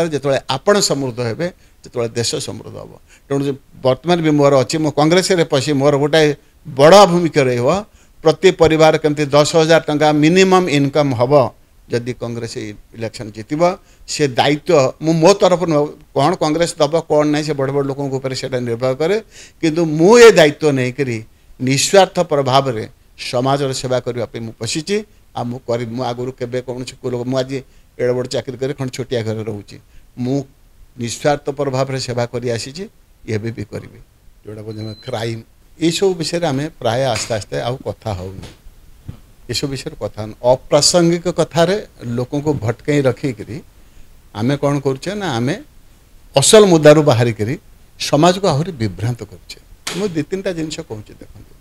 ଦରକାର ଯେତେବେଳେ ଆପଣ ସମୃଦ୍ଧ ହେବେ ସେତେବେଳେ ଦେଶ ସମୃଦ୍ଧ ହେବ ତେଣୁ ବର୍ତ୍ତମାନ ବି ମୋର ଅଛି ମୁଁ କଂଗ୍ରେସରେ ପଶି ମୋର ଗୋଟାଏ ବଡ଼ ଭୂମିକା ରହିବ ପ୍ରତି ପରିବାର କେମିତି ଦଶ ହଜାର ଟଙ୍କା ମିନିମମ୍ ଇନକମ୍ ହେବ ଯଦି କଂଗ୍ରେସ ଇଲେକ୍ସନ୍ ଜିତିବ ସେ ଦାୟିତ୍ୱ ମୁଁ ମୋ ତରଫରୁ କ'ଣ କଂଗ୍ରେସ ଦେବ କ'ଣ ନାହିଁ ସେ ବଡ଼ ବଡ଼ ଲୋକଙ୍କ ଉପରେ ସେଇଟା ନିର୍ଭର କରେ କିନ୍ତୁ ମୁଁ ଏ ଦାୟିତ୍ୱ ନେଇକରି ନିଃସ୍ୱାର୍ଥପର ଭାବରେ ସମାଜର ସେବା କରିବା ପାଇଁ ମୁଁ ପଶିଛି ଆଉ ମୁଁ କରି ମୁଁ ଆଗରୁ କେବେ କୌଣସି ଲୋକ ମୁଁ ଆଜି ଏଡ଼େ ବଡ଼ ଚାକିରି କରି କ'ଣ ଛୋଟିଆ ଘରେ ରହୁଛି ମୁଁ ନିଃସ୍ୱାର୍ଥ ପ୍ରଭାବରେ ସେବା କରି ଆସିଛି ଏବେ ବି କରିବି ଯେଉଁଟାକୁ ଆମେ କ୍ରାଇମ୍ ଏସବୁ ବିଷୟରେ ଆମେ ପ୍ରାୟ ଆସ୍ତେ ଆସ୍ତେ ଆଉ କଥା ହେଉନି ଏସବୁ ବିଷୟରେ କଥା ହେଉନି ଅପ୍ରାସଙ୍ଗିକ କଥାରେ ଲୋକଙ୍କୁ ଭଟକେଇ ରଖିକିରି ଆମେ କ'ଣ କରୁଛେ ନା ଆମେ ଅସଲ ମୁଦାରୁ ବାହାରିକରି ସମାଜକୁ ଆହୁରି ବିଭ୍ରାନ୍ତ କରୁଛେ ମୁଁ ଦୁଇ ତିନିଟା ଜିନିଷ କହୁଛି ଦେଖନ୍ତୁ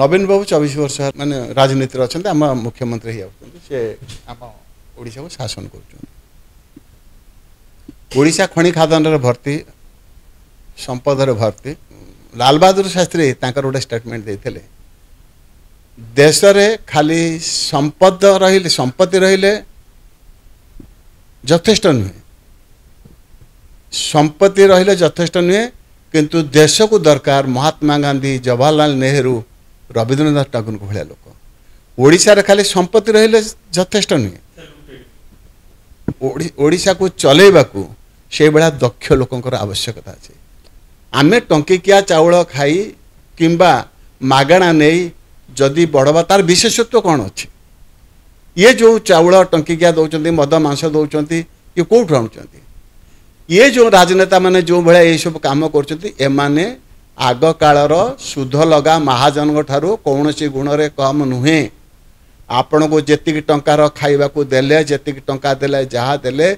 ନବୀନ ବାବୁ ଚବିଶ ବର୍ଷ ମାନେ ରାଜନୀତିରେ ଅଛନ୍ତି ଆମ ମୁଖ୍ୟମନ୍ତ୍ରୀ ହେଇଯାଉଛନ୍ତି ସେ ଆମ ଓଡ଼ିଶାକୁ ଶାସନ କରୁଛନ୍ତି ଓଡ଼ିଶା ଖଣି ଖାଦାନରେ ଭର୍ତ୍ତି ସମ୍ପଦରେ ଭର୍ତ୍ତି ଲାଲ ବାହାଦୁର ଶାସ୍ତ୍ରୀ ତାଙ୍କର ଗୋଟେ ଷ୍ଟେଟମେଣ୍ଟ ଦେଇଥିଲେ ଦେଶରେ ଖାଲି ସମ୍ପଦ ରହିଲେ ସମ୍ପତ୍ତି ରହିଲେ ଯଥେଷ୍ଟ ନୁହେଁ ସମ୍ପତ୍ତି ରହିଲେ ଯଥେଷ୍ଟ ନୁହେଁ କିନ୍ତୁ ଦେଶକୁ ଦରକାର ମହାତ୍ମା ଗାନ୍ଧୀ ଜବାହରଲାଲ ନେହେରୁ ରବୀନ୍ଦ୍ରନାଥ ଟାଗୋରଙ୍କ ଭଳିଆ ଲୋକ ଓଡ଼ିଶାରେ ଖାଲି ସମ୍ପତ୍ତି ରହିଲେ ଯଥେଷ୍ଟ ନୁହେଁ ଓଡ଼ିଶାକୁ ଚଲେଇବାକୁ ସେଇଭଳିଆ ଦକ୍ଷ ଲୋକଙ୍କର ଆବଶ୍ୟକତା ଅଛି ଆମେ ଟଙ୍କିକିଆ ଚାଉଳ ଖାଇ କିମ୍ବା ମାଗଣା ନେଇ ଯଦି ବଢ଼ବା ତାର ବିଶେଷତ୍ୱ କ'ଣ ଅଛି ଇଏ ଯେଉଁ ଚାଉଳ ଟଙ୍କିକିଆ ଦେଉଛନ୍ତି ମଦ ମାଂସ ଦେଉଛନ୍ତି ଇଏ କେଉଁଠୁ ଆଣୁଛନ୍ତି ଇଏ ଯେଉଁ ରାଜନେତାମାନେ ଯେଉଁଭଳିଆ ଏହିସବୁ କାମ କରୁଛନ୍ତି ଏମାନେ ଆଗକାଳର ସୁଧ ଲଗା ମହାଜନଙ୍କ ଠାରୁ କୌଣସି ଗୁଣରେ କମ୍ ନୁହେଁ ଆପଣଙ୍କୁ ଯେତିକି ଟଙ୍କାର ଖାଇବାକୁ ଦେଲେ ଯେତିକି ଟଙ୍କା ଦେଲେ ଯାହା ଦେଲେ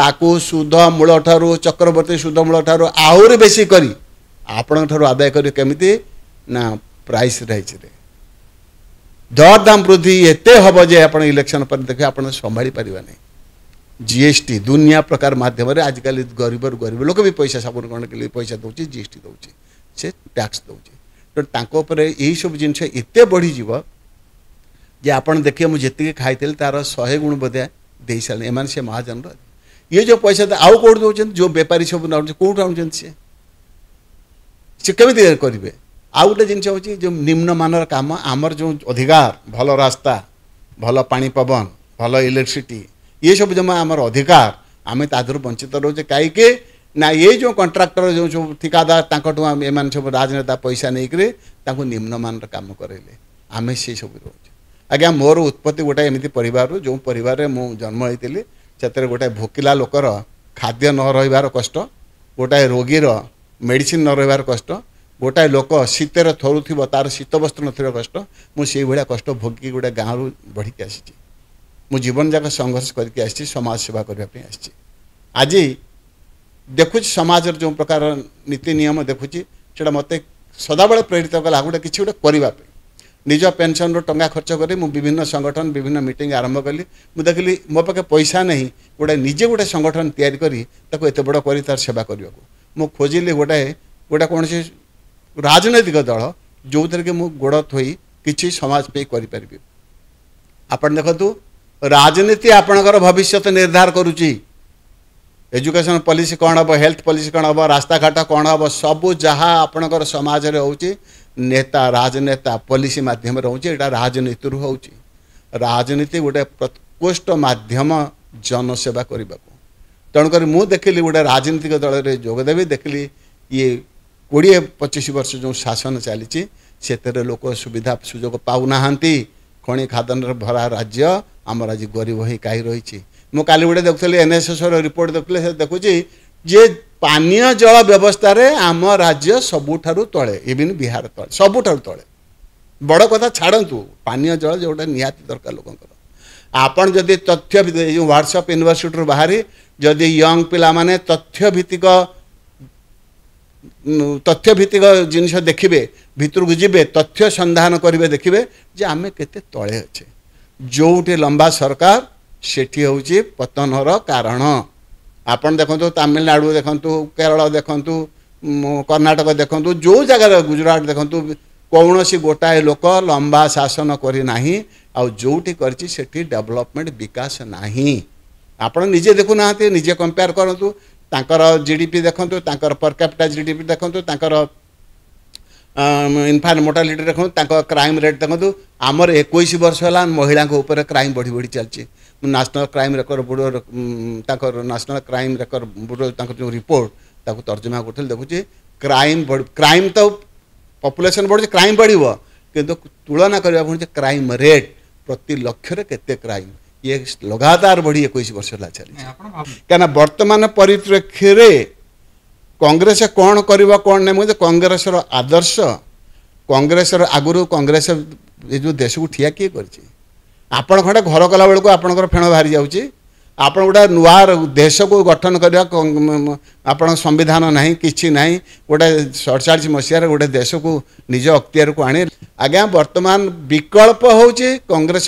ତାକୁ ସୁଧ ମୂଳଠାରୁ ଚକ୍ରବର୍ତ୍ତୀ ସୁଧ ମୂଳଠାରୁ ଆହୁରି ବେଶୀ କରି ଆପଣଙ୍କଠାରୁ ଆଦାୟ କରିବେ କେମିତି ନା ପ୍ରାଇସ୍ ରାଇଜ୍ରେ ଦରଦାମ ବୃଦ୍ଧି ଏତେ ହେବ ଯେ ଆପଣ ଇଲେକ୍ସନ୍ ପରେ ଦେଖିବେ ଆପଣ ସମ୍ଭାଳି ପାରିବା ନାହିଁ ଜିଏସ୍ଟି ଦୁନିଆ ପ୍ରକାର ମାଧ୍ୟମରେ ଆଜିକାଲି ଗରିବରୁ ଗରିବ ଲୋକ ବି ପଇସା ସାବୁନ କ'ଣ କଲେ ପଇସା ଦେଉଛି ଜିଏସ୍ଟି ଦେଉଛି ସେ ଟ୍ୟାକ୍ସ ଦେଉଛି ତେଣୁ ତାଙ୍କ ଉପରେ ଏହିସବୁ ଜିନିଷ ଏତେ ବଢ଼ିଯିବ ଯେ ଆପଣ ଦେଖିବେ ମୁଁ ଯେତିକି ଖାଇଥିଲି ତା'ର ଶହେ ଗୁଣ ବୋଧେ ଦେଇସାରିଲି ଏମାନେ ସେ ମହାଜନର ଇଏ ଯେଉଁ ପଇସା ଆଉ କେଉଁଠୁ ଦେଉଛନ୍ତି ଯେଉଁ ବେପାରୀ ସବୁ ନେଉଛନ୍ତି କେଉଁଠୁ ଆଣୁଛନ୍ତି ସିଏ ସେ କେମିତି କରିବେ ଆଉ ଗୋଟେ ଜିନିଷ ହେଉଛି ଯେଉଁ ନିମ୍ନମାନର କାମ ଆମର ଯେଉଁ ଅଧିକାର ଭଲ ରାସ୍ତା ଭଲ ପାଣି ପବନ ଭଲ ଇଲେକ୍ଟ୍ରିସିଟି ଇଏ ସବୁ ଜମା ଆମର ଅଧିକାର ଆମେ ତା ଦେହରୁ ବଞ୍ଚିତ ରହୁଛେ କାହିଁକି ନା ଏ ଯେଉଁ କଣ୍ଟ୍ରାକ୍ଟର ଯେଉଁ ସବୁ ଠିକାଦାର ତାଙ୍କଠୁ ଆମେ ଏମାନେ ସବୁ ରାଜନେତା ପଇସା ନେଇକରି ତାଙ୍କୁ ନିମ୍ନମାନର କାମ କରେଇଲେ ଆମେ ସେସବୁ ରହୁଛେ ଆଜ୍ଞା ମୋର ଉତ୍ପତ୍ତି ଗୋଟେ ଏମିତି ପରିବାରରୁ ଯେଉଁ ପରିବାରରେ ମୁଁ ଜନ୍ମ ହେଇଥିଲି ସେଥିରେ ଗୋଟାଏ ଭୋକିଲା ଲୋକର ଖାଦ୍ୟ ନ ରହିବାର କଷ୍ଟ ଗୋଟାଏ ରୋଗୀର ମେଡ଼ିସିନ୍ ନ ରହିବାର କଷ୍ଟ ଗୋଟାଏ ଲୋକ ଶୀତରେ ଥରୁଥିବ ତା'ର ଶୀତ ବସ୍ତ୍ର ନଥିବା କଷ୍ଟ ମୁଁ ସେଇଭଳିଆ କଷ୍ଟ ଭୋଗିକି ଗୋଟେ ଗାଁରୁ ବଢ଼ିକି ଆସିଛି ମୁଁ ଜୀବନଯାକ ସଂଘର୍ଷ କରିକି ଆସିଛି ସମାଜ ସେବା କରିବା ପାଇଁ ଆସିଛି ଆଜି ଦେଖୁଛି ସମାଜର ଯେଉଁ ପ୍ରକାର ନୀତି ନିୟମ ଦେଖୁଛି ସେଇଟା ମୋତେ ସଦାବେଳେ ପ୍ରେରିତ କଲା ଆଉ ଗୋଟେ କିଛି ଗୋଟେ କରିବା ପାଇଁ ନିଜ ପେନ୍ସନ୍ରୁ ଟଙ୍କା ଖର୍ଚ୍ଚ କରି ମୁଁ ବିଭିନ୍ନ ସଂଗଠନ ବିଭିନ୍ନ ମିଟିଂ ଆରମ୍ଭ କଲି ମୁଁ ଦେଖିଲି ମୋ ପାଖେ ପଇସା ନାହିଁ ଗୋଟେ ନିଜେ ଗୋଟେ ସଂଗଠନ ତିଆରି କରି ତାକୁ ଏତେ ବଡ଼ କରି ତା'ର ସେବା କରିବାକୁ ମୁଁ ଖୋଜିଲି ଗୋଟାଏ ଗୋଟେ କୌଣସି ରାଜନୈତିକ ଦଳ ଯେଉଁଥିରେ କି ମୁଁ ଗୋଡ଼ ଥୋଇ କିଛି ସମାଜ ପାଇଁ କରିପାରିବି ଆପଣ ଦେଖନ୍ତୁ ରାଜନୀତି ଆପଣଙ୍କର ଭବିଷ୍ୟତ ନିର୍ଦ୍ଧାର କରୁଛି ଏଜୁକେସନ୍ ପଲିସି କ'ଣ ହେବ ହେଲ୍ଥ ପଲିସି କ'ଣ ହେବ ରାସ୍ତାଘାଟ କ'ଣ ହେବ ସବୁ ଯାହା ଆପଣଙ୍କର ସମାଜରେ ହେଉଛି ନେତା ରାଜନେତା ପଲିସି ମାଧ୍ୟମରେ ହେଉଛି ଏଇଟା ରାଜନୀତିରୁ ହେଉଛି ରାଜନୀତି ଗୋଟେ ପ୍ରକୋଷ୍ଠ ମାଧ୍ୟମ ଜନସେବା କରିବାକୁ ତେଣୁକରି ମୁଁ ଦେଖିଲି ଗୋଟେ ରାଜନୈତିକ ଦଳରେ ଯୋଗଦେବି ଦେଖିଲି ଇଏ କୋଡ଼ିଏ ପଚିଶ ବର୍ଷ ଯେଉଁ ଶାସନ ଚାଲିଛି ସେଥିରେ ଲୋକ ସୁବିଧା ସୁଯୋଗ ପାଉନାହାନ୍ତି ଖଣି ଖାଦନରେ ଭରା ରାଜ୍ୟ ଆମର ଆଜି ଗରିବ ହିଁ କାହିଁ ରହିଛି ମୁଁ କାଲି ଗୋଟେ ଦେଖୁଥିଲି ଏନ୍ଏସ୍ଏସ୍ର ରିପୋର୍ଟ ଦେଖୁଥିଲି ସେ ଦେଖୁଛି ଯେ ପାନୀୟ ଜଳ ବ୍ୟବସ୍ଥାରେ ଆମ ରାଜ୍ୟ ସବୁଠାରୁ ତଳେ ଇଭିନ୍ ବିହାର ତଳେ ସବୁଠାରୁ ତଳେ ବଡ଼ କଥା ଛାଡ଼ନ୍ତୁ ପାନୀୟ ଜଳ ଯେଉଁଟା ନିହାତି ଦରକାର ଲୋକଙ୍କର ଆପଣ ଯଦି ତଥ୍ୟ ଯେଉଁ ହ୍ୱାଟ୍ସଅପ୍ ୟୁନିଭର୍ସିଟିରୁ ବାହାରି ଯଦି ୟଙ୍ଗ ପିଲାମାନେ ତଥ୍ୟ ଭିତ୍ତିକ ତଥ୍ୟ ଭିତ୍ତିକ ଜିନିଷ ଦେଖିବେ ଭିତରକୁ ଯିବେ ତଥ୍ୟ ସନ୍ଧାନ କରିବେ ଦେଖିବେ ଯେ ଆମେ କେତେ ତଳେ ଅଛେ ଯେଉଁଠି ଲମ୍ବା ସରକାର ସେଠି ହେଉଛି ପତନର କାରଣ ଆପଣ ଦେଖନ୍ତୁ ତାମିଲନାଡ଼ୁ ଦେଖନ୍ତୁ କେରଳ ଦେଖନ୍ତୁ କର୍ଣ୍ଣାଟକ ଦେଖନ୍ତୁ ଯେଉଁ ଜାଗାରେ ଗୁଜୁରାଟ ଦେଖନ୍ତୁ କୌଣସି ଗୋଟାଏ ଲୋକ ଲମ୍ବା ଶାସନ କରିନାହିଁ ଆଉ ଯେଉଁଠି କରିଛି ସେଠି ଡେଭଲପମେଣ୍ଟ ବିକାଶ ନାହିଁ ଆପଣ ନିଜେ ଦେଖୁନାହାନ୍ତି ନିଜେ କମ୍ପେୟାର କରନ୍ତୁ ତାଙ୍କର ଜି ଡି ପି ଦେଖନ୍ତୁ ତାଙ୍କର per capita G D P ଦେଖନ୍ତୁ ତାଙ୍କର ଇନଫାନ୍ ମୋର୍ଟାଲିଟି ଦେଖନ୍ତୁ ତାଙ୍କ କ୍ରାଇମ୍ ରେଟ୍ ଦେଖନ୍ତୁ ଆମର ଏକୋଇଶ ବର୍ଷ ହେଲା ମହିଳାଙ୍କ ଉପରେ କ୍ରାଇମ୍ ବଢ଼ି ବଢ଼ି ଚାଲିଛି ନ୍ୟାସନାଲ୍ କ୍ରାଇମ୍ ରେକର୍ଡ଼ ବ୍ୟୁରୋର ତାଙ୍କର ନ୍ୟାସନାଲ୍ କ୍ରାଇମ୍ ରେକର୍ଡ଼ ବ୍ୟୁରୋ ତାଙ୍କର ଯେଉଁ ରିପୋର୍ଟ ତାକୁ ତର୍ଜମା କରୁଥିଲି ଦେଖୁଛି କ୍ରାଇମ୍ କ୍ରାଇମ୍ ତ ପପୁଲେସନ୍ ବଢ଼ୁଛି କ୍ରାଇମ୍ ବଢ଼ିବ କିନ୍ତୁ ତୁଳନା କରିବା ପୁଣି ଯେ କ୍ରାଇମ୍ ରେଟ୍ ପ୍ରତି ଲକ୍ଷରେ କେତେ କ୍ରାଇମ୍ ଇଏ ଲଗାତାର ବଢ଼ି ଏକୋଇଶ ବର୍ଷ ହେଲା ଚାଲିଛି କାହିଁକିନା ବର୍ତ୍ତମାନ ପରିପ୍ରେକ୍ଷୀରେ କଂଗ୍ରେସ କ'ଣ କରିବ କ'ଣ ନାହିଁ ମୁଁ କଂଗ୍ରେସର ଆଦର୍ଶ କଂଗ୍ରେସର ଆଗରୁ କଂଗ୍ରେସ ଏ ଯେଉଁ ଦେଶକୁ ଠିଆ କିଏ କରିଛି ଆପଣ ଖଣ୍ଡେ ଘର କଲାବେଳକୁ ଆପଣଙ୍କର ଫେଣ ବାହାରି ଯାଉଛି ଆପଣ ଗୋଟେ ନୂଆ ଦେଶକୁ ଗଠନ କରିବା ଆପଣ ସମ୍ବିଧାନ ନାହିଁ କିଛି ନାହିଁ ଗୋଟେ ସଡ଼ଚାଳିଶ ମସିହାରେ ଗୋଟେ ଦେଶକୁ ନିଜ ଅକ୍ତିଆରକୁ ଆଣି ଆଜ୍ଞା ବର୍ତ୍ତମାନ ବିକଳ୍ପ ହେଉଛି କଂଗ୍ରେସ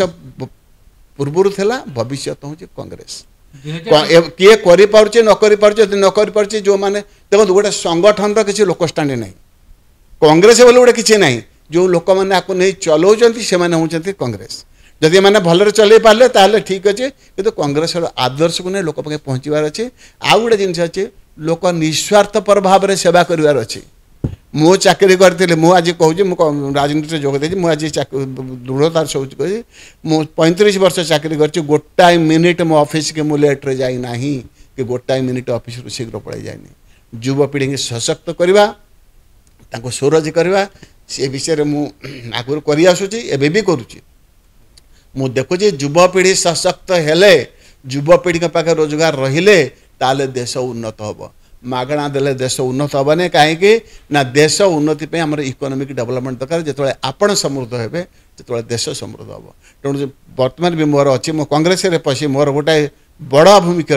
ପୂର୍ବରୁ ଥିଲା ଭବିଷ୍ୟତ ହେଉଛି କଂଗ୍ରେସ କିଏ କରିପାରୁଛି ନ କରିପାରୁଛି ଯଦି ନ କରିପାରୁଛି ଯେଉଁମାନେ ଦେଖନ୍ତୁ ଗୋଟେ ସଂଗଠନର କିଛି ଲୋକଷ୍ଟାଣ୍ଡ ନାହିଁ କଂଗ୍ରେସ ବୋଲି ଗୋଟେ କିଛି ନାହିଁ ଯେଉଁ ଲୋକମାନେ ଆକୁ ନେଇ ଚଲାଉଛନ୍ତି ସେମାନେ ହେଉଛନ୍ତି କଂଗ୍ରେସ ଯଦି ଏମାନେ ଭଲରେ ଚଲେଇ ପାରିଲେ ତାହେଲେ ଠିକ୍ ଅଛି କିନ୍ତୁ କଂଗ୍ରେସର ଆଦର୍ଶକୁ ନେଇ ଲୋକ ପାଖେ ପହଞ୍ଚିବାର ଅଛି ଆଉ ଗୋଟେ ଜିନିଷ ଅଛି ଲୋକ ନିଃସ୍ୱାର୍ଥପର ଭାବରେ ସେବା କରିବାର ଅଛି ମୁଁ ଚାକିରି କରିଥିଲି ମୁଁ ଆଜି କହୁଛି ମୁଁ ରାଜନୀତିରେ ଯୋଗ ଦେଇଛି ମୁଁ ଆଜି ଦୃଢ଼ତାର ସବୁ କହୁଛି ମୁଁ ପଇଁତିରିଶ ବର୍ଷ ଚାକିରି କରିଛି ଗୋଟାଏ ମିନିଟ୍ ମୋ ଅଫିସକି ମୁଁ ଲେଟ୍ରେ ଯାଇନାହିଁ କି ଗୋଟାଏ ମିନିଟ୍ ଅଫିସରୁ ଶୀଘ୍ର ପଳାଇ ଯାଇନି ଯୁବପିଢ଼ିକି ସଶକ୍ତ କରିବା ତାଙ୍କୁ ସୁରଜ କରିବା ସେ ବିଷୟରେ ମୁଁ ଆଗରୁ କରିଆସୁଛି ଏବେ ବି କରୁଛି मुझे जुवपीढ़ी सशक्त हेले युवपीढ़ी पाखे रोजगार रे देश उन्नत हे मगणा देले देश उन्नत हे ना कहीं देश उन्नति आम इकोनोमिक डेवलपमेंट दरकार जो आपण समृद्ध हे जो देश समृद्ध हे तेणु बर्तमान भी मोर अच्छी मुझ कंग्रेस पशी मोर गोटे बड़ भूमिका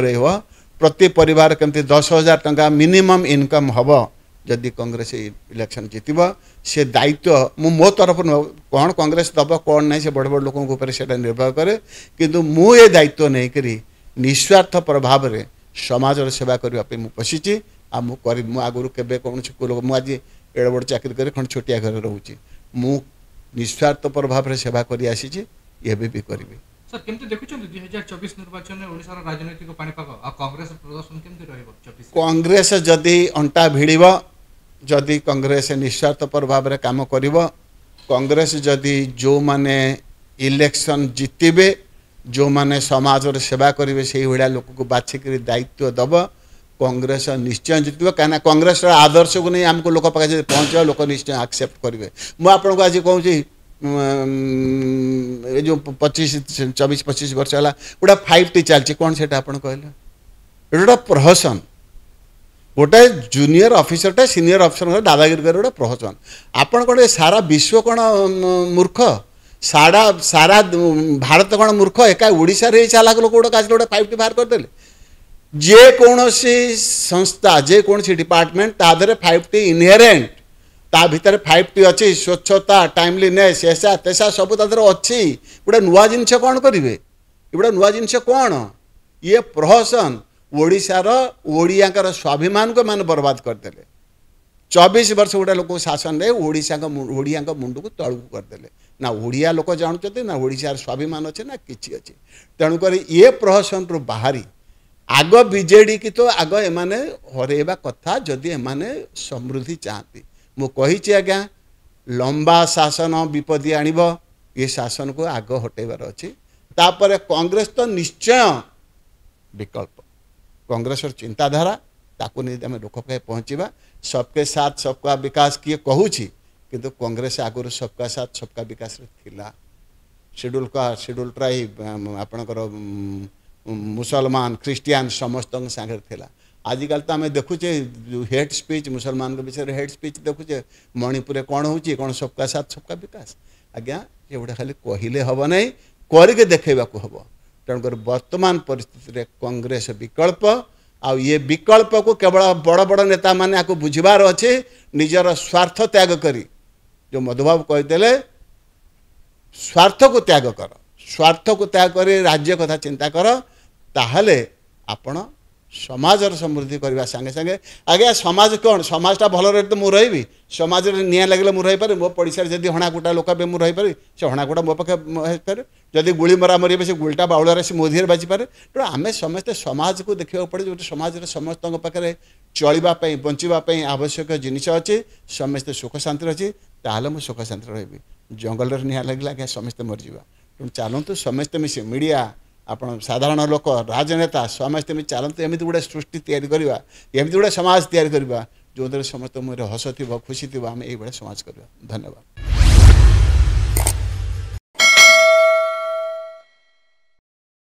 रत परिवार केमती दस हजार टाँह मिनिमम इनकम हम ଯଦି କଂଗ୍ରେସ ଇଲେକ୍ସନ୍ ଜିତିବ ସେ ଦାୟିତ୍ୱ ମୁଁ ମୋ ତରଫରୁ ନୁହଁ କ'ଣ କଂଗ୍ରେସ ଦେବ କ'ଣ ନାହିଁ ସେ ବଡ଼ ବଡ଼ ଲୋକଙ୍କ ଉପରେ ସେଇଟା ନିର୍ଭର କରେ କିନ୍ତୁ ମୁଁ ଏ ଦାୟିତ୍ୱ ନେଇକରି ନିଃସ୍ୱାର୍ଥ ପ୍ରଭାବରେ ସମାଜର ସେବା କରିବା ପାଇଁ ମୁଁ ବସିଛି ଆଉ ମୁଁ କରିବି ମୁଁ ଆଗରୁ କେବେ କୌଣସି କୁଲ ମୁଁ ଆଜି ଏଡ଼ ବଡ଼ ଚାକିରି କରି ଖଣ୍ଡେ ଛୋଟିଆ ଘରେ ରହୁଛି ମୁଁ ନିଃସ୍ୱାର୍ଥ ପ୍ରଭାବରେ ସେବା କରି ଆସିଛି ଏବେ ବି କରିବି सर केमते देखुछन 2024 निर्वाचन में ओडिसा राजनीतिक पानी पाक आ कांग्रेस प्रदर्शन केमते रहइबो 24 कांग्रेस जदि अंटा भिड़िबो जदि कांग्रेस निस्वार्थ पर भाव रे काम करइबो कांग्रेस जदि जो माने इलेक्शन जितिबे जो माने समाज रे सेवा करिवे सेही भिड़ा लोक को बाछी कर दायित्व दबो कांग्रेस निश्चय जितने कहीं कांग्रेस आदर्श को नहीं आमको लोक पाखे पहुँचा लोक निश्चय आक्सेप्ट करेंगे मुझे आपको आज कहूँ जो पचिश चबिस पचिश वर्ष होला एउटा फाइभ टी चालि कन् सेटा आप कहले एउटा प्रहसन ଗୋଟେ ଜୁନିୟର ଅଫିସରଟା ସିନିୟର ଅଫିସରଙ୍କ ଦାଦାଗିରି କରି ଗୋଟେ ପ୍ରହସନ ଆପଣ କ'ଣ ସାରା ବିଶ୍ୱ କ'ଣ ମୂର୍ଖ ସାରା ସାରା ଭାରତ କ'ଣ ମୂର୍ଖ ଏକା ଓଡ଼ିଶାରେ ଏଇ ଚାଲାକ ଲୋକ ଗୋଟେ କାଜରେ ଗୋଟେ ଫାଇଭ୍ ଟି ବାହାର କରିଦେଲେ ଯେକୌଣସି ସଂସ୍ଥା ଯେକୌଣସି ଡିପାର୍ଟମେଣ୍ଟ ତା ଦେହରେ ଫାଇଭ୍ ଟି ଇନହେରେଣ୍ଟ તા ભીતરે ફાઈવટી અછી સ્વચ્છતા ટાઈમલીનેસ એસા તેસા સબ ઉતરે અછી બડા નુવા જિનસે કોણ કરીબે ઈબડા નુવા જિનસે કોણ યે પ્રહસન ઓડિસારા ઓડિયાંકા સ્વભિમાન કો માન બરબાદ કર દેલે 24 વર્ષ ઉડે લોકો શાસન રે ઓડિસાંકા ઓડિયાંકા મુંડુકુ તળુ કર દેલે ના ઓડિયા લોકો જાણછત ને ના ઓડિસા સ્વભિમાન છે ના કીચી છે તેન કરી યે પ્રહસન તો બહારી આગો બીજેડી કી તો આગો એmane horeba કથા જોદી એmane સમૃદ્ધિ ચાંતી मुझे आज्ञा लंबा शासन विपदी आण ये शासन को आग हटेबार अच्छी तापर कांग्रेस तो निश्चय विकल्प कंग्रेस चिंताधारा ताकूम आम पाए पहुँचवा सबके साथ सबका विकास किए कहूँ कि कंग्रेस आगर सबका साथ सबका विकास शेड्यूल का शेड्यूल ट्राइब आपण मुसलमान ख्रीटियान समस्त सागर थिला आज आजिकल तो आम देखुचे हेड स्पीच मुसलमान विषय हेड स्पीच देखुचे मणिपुर कौन हो कौन सबका साथ सबका विकास आज्ञा ये गोटे खाली कहले हम ना कर देखा हम तेणुकर वर्तमान पिस्थित कंग्रेस विकल्प आ ये विकल्प को केवल बड़ बड़ नेता मैंने बुझार अच्छे निजर स्वार्थ त्याग करी जो मधुबाब कहते स्वार्थ को त्याग कर स्वार्थ को त्याग कर राज्य कथा चिंता कर ताल ସମାଜର ସମୃଦ୍ଧି କରିବା ସାଙ୍ଗେ ସାଙ୍ଗେ ଆଜ୍ଞା ସମାଜ କ'ଣ ସମାଜଟା ଭଲ ରହିଲେ ତ ମୁଁ ରହିବି ସମାଜରେ ନିଆଁ ଲାଗିଲେ ମୁଁ ରହିପାରିବି ମୋ ପଡ଼ିଶାରେ ଯଦି ହଣାକୁଟା ଲୋକ ବି ମୁଁ ରହିପାରିବି ସେ ହଣାକୁଟା ମୋ ପାଖେ ହେଇପାରେ ଯଦି ଗୁଳି ମରା ମରିବେ ସେ ଗୁଳିଟା ବାଉଳାରେ ସେ ମୋ ଦେହରେ ବାଜିପାରେ ତେଣୁ ଆମେ ସମସ୍ତେ ସମାଜକୁ ଦେଖିବାକୁ ପଡ଼େ ଯେଉଁଠି ସମାଜରେ ସମସ୍ତଙ୍କ ପାଖରେ ଚଳିବା ପାଇଁ ବଞ୍ଚିବା ପାଇଁ ଆବଶ୍ୟକ ଜିନିଷ ଅଛି ସମସ୍ତେ ସୁଖ ଶାନ୍ତିରେ ଅଛି ତାହେଲେ ମୁଁ ସୁଖ ଶାନ୍ତିରେ ରହିବି ଜଙ୍ଗଲରେ ନିଆଁ ଲାଗିଲା ଆଜ୍ଞା ସମସ୍ତେ ମରିଯିବା ତେଣୁ ଚାଲନ୍ତୁ ସମସ୍ତେ ମିଶି ମିଡ଼ିଆ ଆପଣ ସାଧାରଣ ଲୋକ ରାଜନେତା ସମସ୍ତେ ଏମିତି ଚାଲନ୍ତୁ ଏମିତି ଗୋଟେ ସୃଷ୍ଟି ତିଆରି କରିବା ଏମିତି ଗୋଟେ ସମାଜ ତିଆରି କରିବା ଯେଉଁଥିରେ ସମସ୍ତ ମୁହଁରେ ହସ ଥିବ ଖୁସି ଥିବ ଆମେ ଏଇଭଳିଆ ସମାଜ କରିବା ଧନ୍ୟବାଦ